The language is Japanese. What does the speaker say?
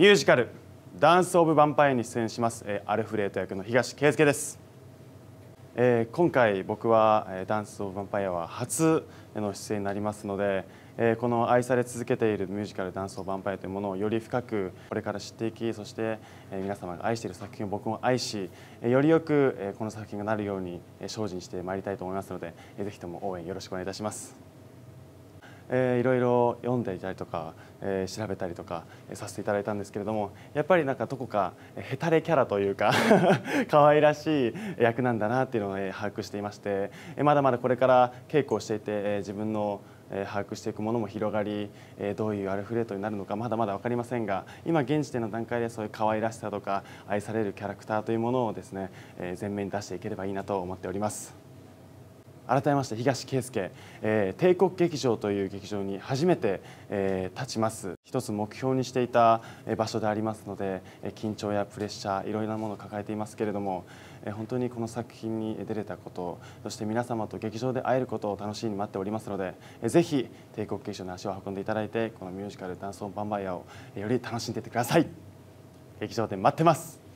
ミュージカル「ダンス・オブ・ヴァンパイア」に出演します、えー、アルフレート役の東圭介です、えー、今回僕は「ダンス・オブ・ヴァンパイア」は初の出演になりますので、えー、この愛され続けているミュージカル「ダンス・オブ・ヴァンパイア」というものをより深くこれから知っていきそして、え皆様が愛している作品を僕も愛しよりよく、えこの作品がなるように精進してまいりたいと思いますので、えー、ぜひとも応援よろしくお願いいたします。えいろいろ読んでいたりとか、えー、調べたりとか、えー、させていただいたんですけれどもやっぱりなんかどこかへたれキャラというか 可愛らしい役なんだなっていうのを、えー、把握していまして、えー、まだまだこれから稽古をしていて、えー、自分の把握していくものも広がりどういうアルフレートになるのかまだまだ分かりませんが今現時点の段階でそういう可愛らしさとか愛されるキャラクターというものをですね前面に出していければいいなと思っております。改めまして東圭介、えー、帝国劇場という劇場に初めて、えー、立ちます一つ目標にしていた場所でありますので緊張やプレッシャーいろいろなものを抱えていますけれども本当にこの作品に出れたことそして皆様と劇場で会えることを楽しみに待っておりますのでぜひ帝国劇場に足を運んでいただいてこのミュージカル「ダンス・オン・バンバイア」をより楽しんでいってください劇場で待ってます